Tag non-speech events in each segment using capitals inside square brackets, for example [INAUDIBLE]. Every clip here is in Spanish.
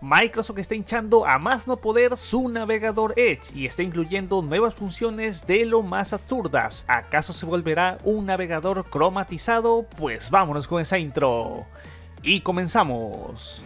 Microsoft está hinchando a más no poder su navegador Edge y está incluyendo nuevas funciones de lo más absurdas. ¿Acaso se volverá un navegador cromatizado? Pues vámonos con esa intro. Y comenzamos.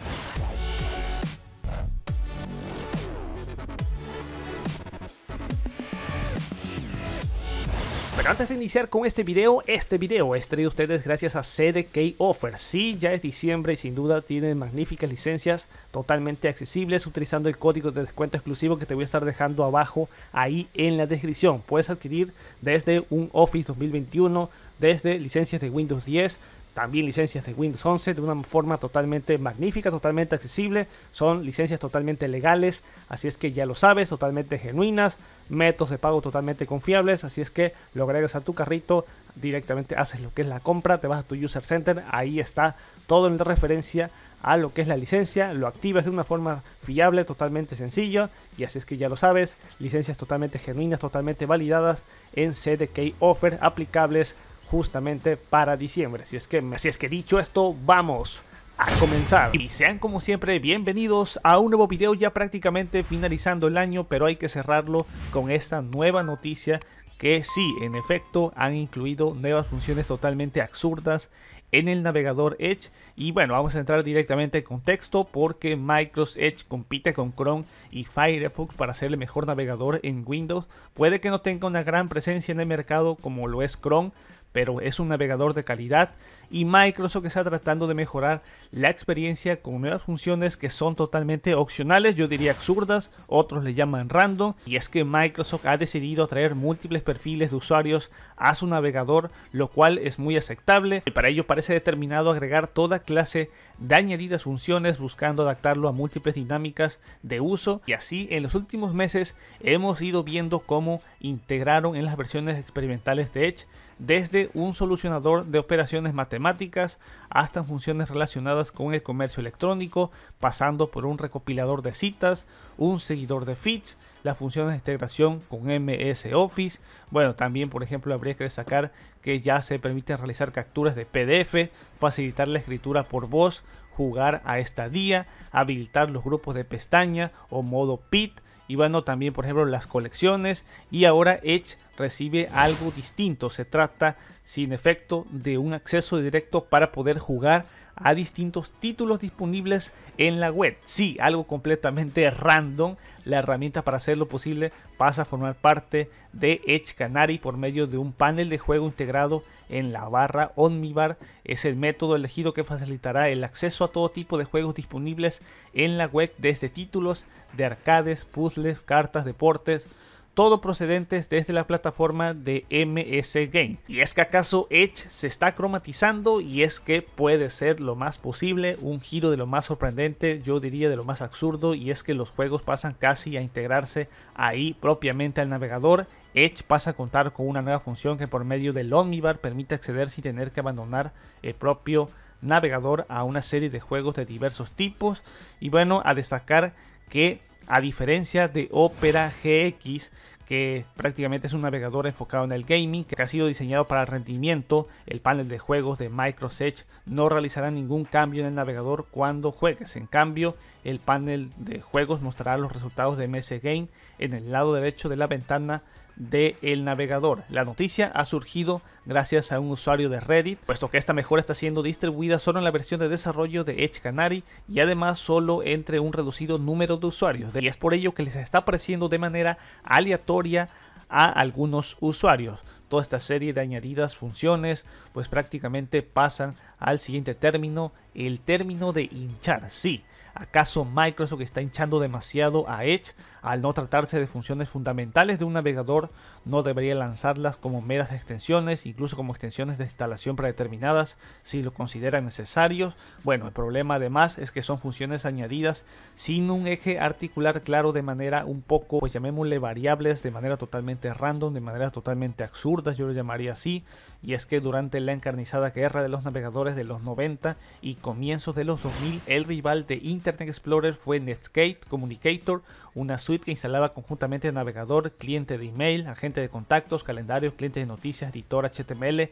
antes de iniciar con este video, este video es traído a ustedes gracias a CDK Offer. Sí, ya es diciembre y sin duda tienen magníficas licencias totalmente accesibles utilizando el código de descuento exclusivo que te voy a estar dejando abajo ahí en la descripción. Puedes adquirir desde un Office 2021, desde licencias de Windows 10, también licencias de Windows 11 de una forma totalmente magnífica, totalmente accesible. Son licencias totalmente legales, así es que ya lo sabes, totalmente genuinas, métodos de pago totalmente confiables, así es que lo agregas a tu carrito, directamente haces lo que es la compra, te vas a tu User Center, ahí está todo en referencia a lo que es la licencia, lo activas de una forma fiable, totalmente sencilla y así es que ya lo sabes, licencias totalmente genuinas, totalmente validadas en CDK Offer, aplicables justamente para diciembre. Si es que, si es que dicho esto, vamos a comenzar. Y sean como siempre bienvenidos a un nuevo video ya prácticamente finalizando el año, pero hay que cerrarlo con esta nueva noticia que sí, en efecto, han incluido nuevas funciones totalmente absurdas en el navegador Edge. Y bueno, vamos a entrar directamente en contexto porque Microsoft Edge compite con Chrome y Firefox para ser el mejor navegador en Windows. Puede que no tenga una gran presencia en el mercado como lo es Chrome, pero es un navegador de calidad y Microsoft está tratando de mejorar la experiencia con nuevas funciones que son totalmente opcionales, yo diría absurdas, otros le llaman random, y es que Microsoft ha decidido traer múltiples perfiles de usuarios a su navegador, lo cual es muy aceptable, y para ello parece determinado agregar toda clase de añadidas funciones buscando adaptarlo a múltiples dinámicas de uso, y así en los últimos meses hemos ido viendo cómo integraron en las versiones experimentales de Edge desde un solucionador de operaciones matemáticas hasta funciones relacionadas con el comercio electrónico, pasando por un recopilador de citas, un seguidor de feeds, las funciones de integración con MS Office. Bueno, también por ejemplo habría que destacar que ya se permiten realizar capturas de PDF, facilitar la escritura por voz, jugar a estadía, habilitar los grupos de pestaña o modo PIT bueno también, por ejemplo, las colecciones. Y ahora Edge recibe algo distinto. Se trata, sin efecto, de un acceso directo para poder jugar a distintos títulos disponibles en la web. Sí, algo completamente [LAUGHS] random. La herramienta para hacerlo posible pasa a formar parte de Edge Canary por medio de un panel de juego integrado en la barra Omnibar. Es el método elegido que facilitará el acceso a todo tipo de juegos disponibles en la web desde títulos de arcades, puzzles, cartas, deportes, todo procedentes desde la plataforma de MS Game. Y es que acaso Edge se está cromatizando y es que puede ser lo más posible, un giro de lo más sorprendente, yo diría de lo más absurdo, y es que los juegos pasan casi a integrarse ahí propiamente al navegador. Edge pasa a contar con una nueva función que por medio del Omnibar permite acceder sin tener que abandonar el propio navegador a una serie de juegos de diversos tipos. Y bueno, a destacar que a diferencia de Opera GX, que prácticamente es un navegador enfocado en el gaming, que ha sido diseñado para el rendimiento, el panel de juegos de Microsoft no realizará ningún cambio en el navegador cuando juegues. En cambio, el panel de juegos mostrará los resultados de MS Game en el lado derecho de la ventana del navegador. La noticia ha surgido gracias a un usuario de Reddit, puesto que esta mejora está siendo distribuida solo en la versión de desarrollo de Edge Canary y además solo entre un reducido número de usuarios. Y es por ello que les está apareciendo de manera aleatoria a algunos usuarios. Toda esta serie de añadidas funciones pues prácticamente pasan al siguiente término, el término de hinchar. Sí, ¿Acaso Microsoft está hinchando demasiado a Edge al no tratarse de funciones fundamentales de un navegador? ¿No debería lanzarlas como meras extensiones, incluso como extensiones de instalación predeterminadas si lo consideran necesarios? Bueno, el problema además es que son funciones añadidas sin un eje articular claro de manera un poco, pues llamémosle variables, de manera totalmente random, de manera totalmente absurda, yo lo llamaría así, y es que durante la encarnizada guerra de los navegadores de los 90 y comienzos de los 2000, el rival de Ink. Internet Explorer fue Netscape Communicator, una suite que instalaba conjuntamente navegador, cliente de email, agente de contactos, calendarios, cliente de noticias, editor HTML,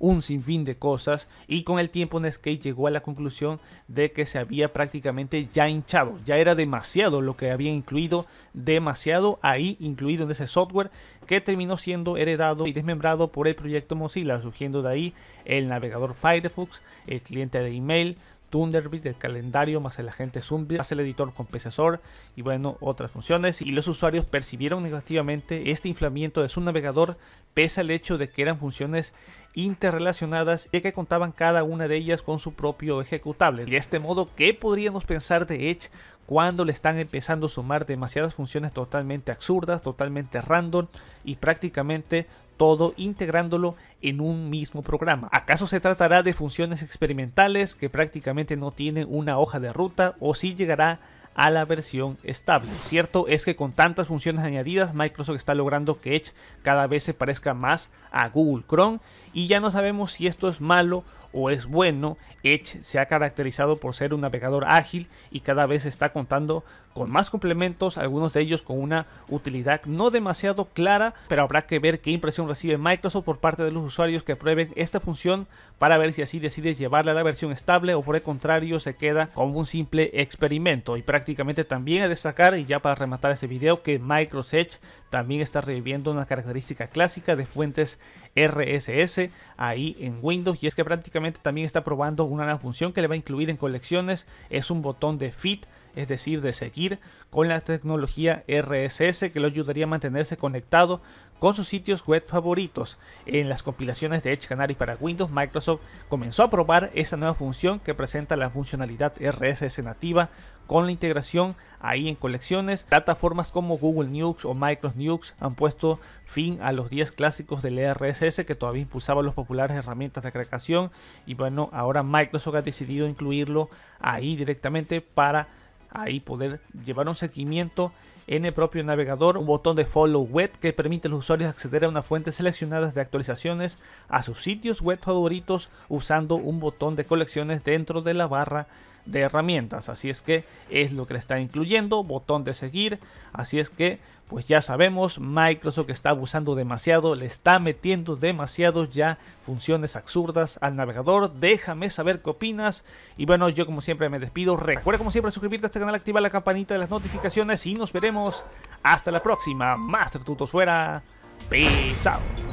un sinfín de cosas y con el tiempo Netscape llegó a la conclusión de que se había prácticamente ya hinchado, ya era demasiado lo que había incluido, demasiado ahí incluido en ese software que terminó siendo heredado y desmembrado por el proyecto Mozilla, surgiendo de ahí el navegador Firefox, el cliente de email, Thunderbird, del calendario, más el agente Zumbi, más el editor con compensador y bueno, otras funciones. Y los usuarios percibieron negativamente este inflamiento de su navegador pese al hecho de que eran funciones interrelacionadas y que contaban cada una de ellas con su propio ejecutable. de este modo, ¿qué podríamos pensar de Edge cuando le están empezando a sumar demasiadas funciones totalmente absurdas, totalmente random y prácticamente todo integrándolo en un mismo programa. ¿Acaso se tratará de funciones experimentales que prácticamente no tienen una hoja de ruta o si llegará a la versión estable. Cierto es que con tantas funciones añadidas, Microsoft está logrando que Edge cada vez se parezca más a Google Chrome y ya no sabemos si esto es malo o es bueno, Edge se ha caracterizado por ser un navegador ágil y cada vez está contando con más complementos, algunos de ellos con una utilidad no demasiado clara, pero habrá que ver qué impresión recibe Microsoft por parte de los usuarios que prueben esta función para ver si así decide llevarla a la versión estable o por el contrario se queda como un simple experimento. Y prácticamente también a destacar, y ya para rematar este video, que Microsoft Edge también está reviviendo una característica clásica de fuentes RSS ahí en Windows y es que prácticamente también está probando una nueva función que le va a incluir en colecciones. Es un botón de fit es decir, de seguir con la tecnología RSS que lo ayudaría a mantenerse conectado con sus sitios web favoritos. En las compilaciones de Edge Canary para Windows, Microsoft comenzó a probar esa nueva función que presenta la funcionalidad RSS nativa con la integración ahí en colecciones. Plataformas como Google News o Microsoft News han puesto fin a los días clásicos del RSS que todavía impulsaban las populares herramientas de creación. y bueno, ahora Microsoft ha decidido incluirlo ahí directamente para ahí poder llevar un seguimiento en el propio navegador, un botón de follow web que permite a los usuarios acceder a una fuente seleccionada de actualizaciones a sus sitios web favoritos usando un botón de colecciones dentro de la barra de herramientas. Así es que es lo que le está incluyendo, botón de seguir. Así es que pues ya sabemos, Microsoft está abusando demasiado, le está metiendo demasiados ya funciones absurdas al navegador. Déjame saber qué opinas. Y bueno, yo como siempre me despido. Recuerda como siempre suscribirte a este canal, activar la campanita de las notificaciones y nos veremos hasta la próxima. Master Tutos fuera. Peace out.